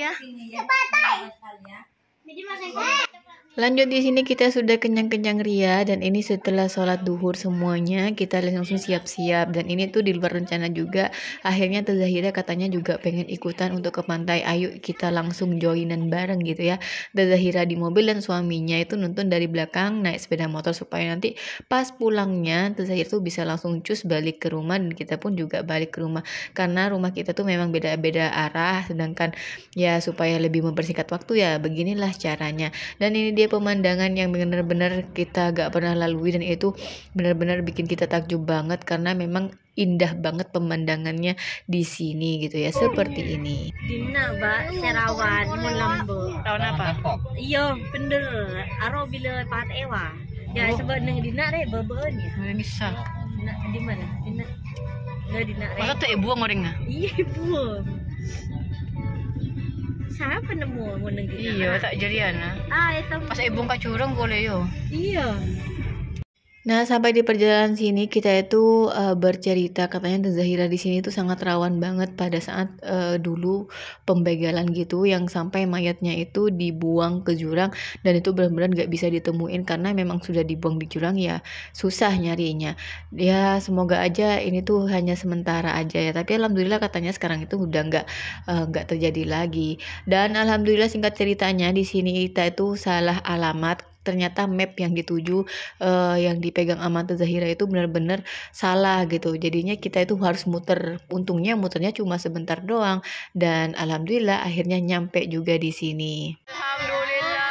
ya. Sebatai. Ya, ya. Jadi masih Lanjut di sini kita sudah kenyang-kenyang ria dan ini setelah sholat duhur semuanya kita langsung siap-siap dan ini tuh di luar rencana juga akhirnya Tezahira katanya juga pengen ikutan untuk ke pantai ayo kita langsung joinan bareng gitu ya Tezahira di mobil dan suaminya itu nonton dari belakang naik sepeda motor supaya nanti pas pulangnya Tezahira tuh bisa langsung cus balik ke rumah dan kita pun juga balik ke rumah karena rumah kita tuh memang beda-beda arah sedangkan ya supaya lebih mempersingkat waktu ya beginilah caranya dan ini dia pemandangan yang benar-benar kita gak pernah lalui dan itu benar-benar bikin kita takjub banget karena memang indah banget pemandangannya di sini gitu ya seperti iya. ini. Dina Mbak Serawan Mulambo. Tahun apa? Iya bener. Aro bila pat ewa. Ya oh. sebab neng Dina re bebeen ya. Mana bisa? Dina di mana? Dina. Enggak Dina re. Masa tuh ibu ngorengnya? Iya ibu siapa nemu mun iya tak jadi anak. ah itu pas ibu kacurung boleh yo iya Nah, sampai di perjalanan sini kita itu uh, bercerita katanya Zahira di sini itu sangat rawan banget pada saat uh, dulu pembegalan gitu yang sampai mayatnya itu dibuang ke jurang dan itu benar-benar gak bisa ditemuin karena memang sudah dibuang di jurang ya susah nyarinya. Ya semoga aja ini tuh hanya sementara aja ya. Tapi alhamdulillah katanya sekarang itu udah nggak eh, nggak uh, terjadi lagi. Dan alhamdulillah singkat ceritanya di sini kita itu salah alamat ternyata map yang dituju uh, yang dipegang Amanda Zahira itu benar-benar salah gitu jadinya kita itu harus muter untungnya muternya cuma sebentar doang dan alhamdulillah akhirnya nyampe juga di sini alhamdulillah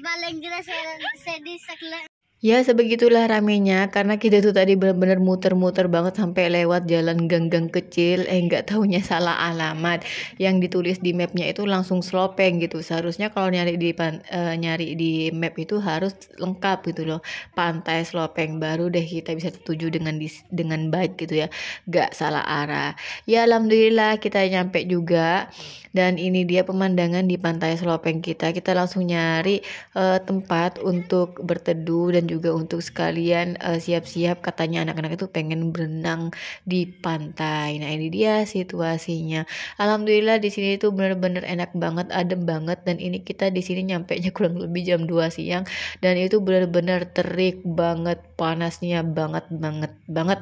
paling Ya sebegitulah ramenya karena kita tuh tadi benar-benar muter-muter banget sampai lewat jalan gang-gang kecil eh nggak taunya salah alamat yang ditulis di mapnya itu langsung slopeng gitu seharusnya kalau nyari di pan, e, nyari di map itu harus lengkap gitu loh pantai slopeng baru deh kita bisa tertuju dengan dis, dengan baik gitu ya nggak salah arah ya alhamdulillah kita nyampe juga dan ini dia pemandangan di pantai slopeng kita kita langsung nyari e, tempat untuk berteduh dan juga untuk sekalian eh, siap-siap uh, katanya anak-anak itu pengen berenang di pantai. Nah, ini dia situasinya. Alhamdulillah di sini itu bener-bener enak banget, adem banget dan ini kita di sini nyampe nya kurang lebih jam 2 siang dan itu bener-bener terik banget, panasnya banget banget banget.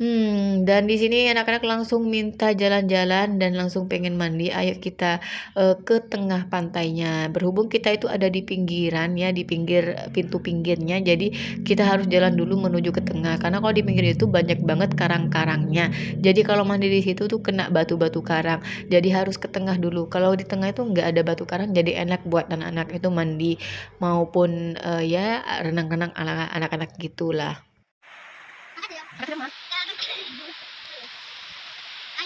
Hmm, dan di sini anak-anak langsung minta jalan-jalan dan langsung pengen mandi. Ayo kita uh, ke tengah pantainya. Berhubung kita itu ada di pinggiran ya, di pinggir pintu pinggirnya. Jadi kita harus jalan dulu menuju ke tengah karena kalau di pinggir itu banyak banget karang-karangnya. Jadi kalau mandi di situ tuh kena batu-batu karang. Jadi harus ke tengah dulu. Kalau di tengah itu nggak ada batu karang jadi enak buat anak-anak itu mandi maupun uh, ya renang-renang anak-anak gitulah. Makasih ya. kasih.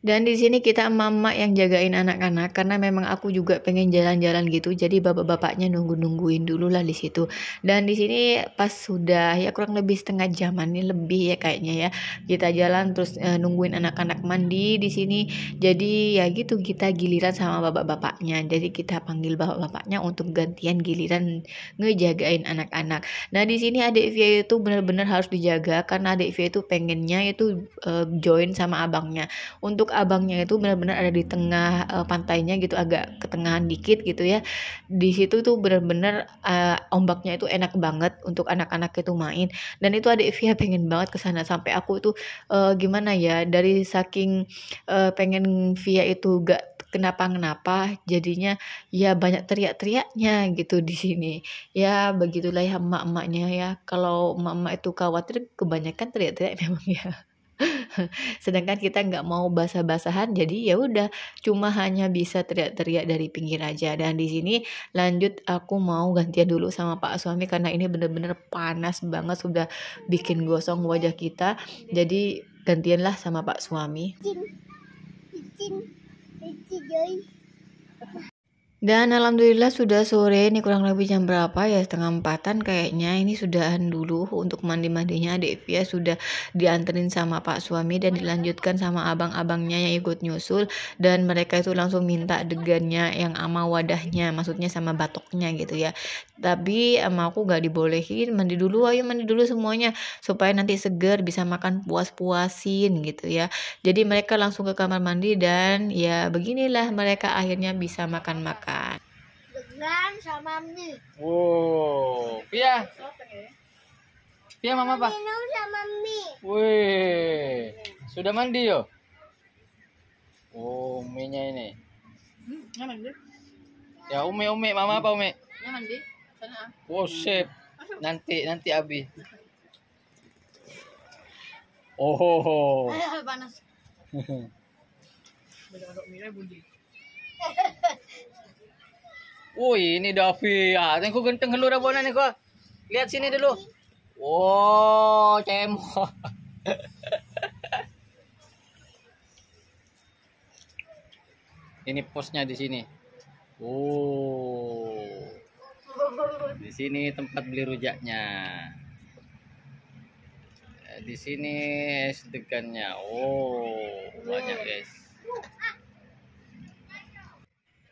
Dan di sini kita mama yang jagain anak-anak karena memang aku juga pengen jalan-jalan gitu. Jadi bapak-bapaknya nunggu-nungguin dulu lah di situ. Dan di sini pas sudah ya kurang lebih setengah jaman ini lebih ya kayaknya ya. Kita jalan terus e, nungguin anak-anak mandi di sini. Jadi ya gitu kita giliran sama bapak-bapaknya. Jadi kita panggil bapak-bapaknya untuk gantian giliran ngejagain anak-anak. Nah, di sini adik Via itu benar-benar harus dijaga karena adik Via itu pengennya itu e, join sama abangnya. Untuk Abangnya itu benar-benar ada di tengah uh, pantainya gitu agak ketengahan dikit gitu ya di situ tuh benar-benar uh, ombaknya itu enak banget untuk anak-anak itu main dan itu adik Via pengen banget ke sana sampai aku itu uh, eh, gimana ya dari saking uh, pengen Via itu gak kenapa-kenapa jadinya ya banyak teriak-teriaknya gitu di sini ya begitulah ya emak-emaknya ya kalau emak-emak itu khawatir kebanyakan teriak-teriak memang ya sedangkan kita nggak mau basah-basahan jadi ya udah cuma hanya bisa teriak-teriak dari pinggir aja dan di sini lanjut aku mau gantian dulu sama pak suami karena ini bener-bener panas banget sudah bikin gosong wajah kita jadi gantianlah sama pak suami Cing. Cing. Cing. Dan alhamdulillah sudah sore, ini kurang lebih jam berapa ya setengah empatan kayaknya. Ini sudahan dulu untuk mandi-mandinya adik Fia sudah dianterin sama pak suami dan dilanjutkan sama abang-abangnya yang ikut nyusul. Dan mereka itu langsung minta degannya yang ama wadahnya, maksudnya sama batoknya gitu ya. Tapi ama aku gak dibolehin, mandi dulu ayo mandi dulu semuanya. Supaya nanti seger bisa makan puas-puasin gitu ya. Jadi mereka langsung ke kamar mandi dan ya beginilah mereka akhirnya bisa makan-makan makan dengan sama mie wow pia pia mama apa minum sama mie wih sudah mandi yo oh mie ini hmm, ya umi umi mama apa umi ya mandi sana oh sip nanti nanti abi oh Ayah, panas Woi, ini Davi. Ah, tengok genteng dulu dah nih ni kau. Lihat sini dulu. Wow, cemo. ini posnya di sini. Oh. Di sini tempat beli rujaknya. Di sini sedekannya. Oh.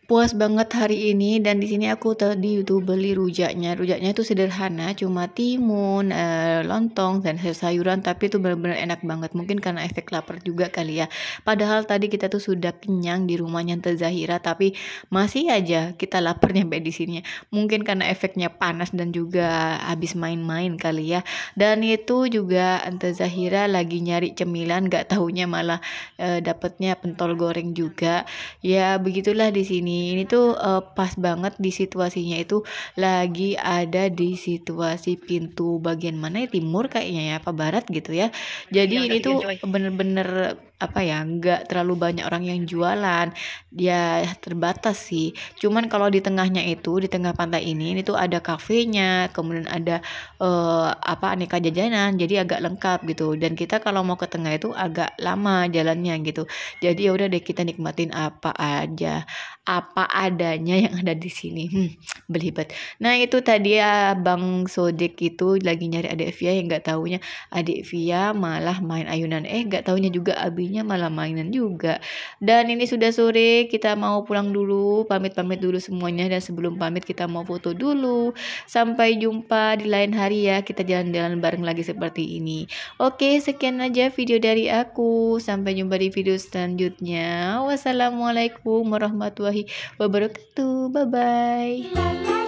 puas banget hari ini dan di sini aku tadi itu beli rujaknya. Rujaknya itu sederhana, cuma timun, e, lontong dan sayuran tapi itu benar-benar enak banget. Mungkin karena efek lapar juga kali ya. Padahal tadi kita tuh sudah kenyang di rumahnya Tante Zahira tapi masih aja kita laparnya sampai di sini. Mungkin karena efeknya panas dan juga habis main-main kali ya. Dan itu juga Tante Zahira lagi nyari cemilan, gak tahunya malah e, dapetnya pentol goreng juga. Ya begitulah di sini ini tuh uh, pas banget di situasinya itu lagi ada di situasi pintu bagian mana ya timur kayaknya ya apa barat gitu ya jadi ya, ini gitu, tuh bener-bener apa ya nggak terlalu banyak orang yang jualan dia ya, terbatas sih cuman kalau di tengahnya itu di tengah pantai ini ini tuh ada kafenya kemudian ada uh, apa aneka jajanan jadi agak lengkap gitu dan kita kalau mau ke tengah itu agak lama jalannya gitu jadi ya udah deh kita nikmatin apa aja apa apa adanya yang ada di sini hmm, belibet nah itu tadi ya bang Sodik itu lagi nyari adik Via yang nggak taunya adik Via malah main ayunan eh nggak taunya juga abinya malah mainan juga dan ini sudah sore kita mau pulang dulu pamit pamit dulu semuanya dan sebelum pamit kita mau foto dulu sampai jumpa di lain hari ya kita jalan-jalan bareng lagi seperti ini oke sekian aja video dari aku sampai jumpa di video selanjutnya wassalamualaikum warahmatullahi wabarakatuh wabarakatuh. Bye bye.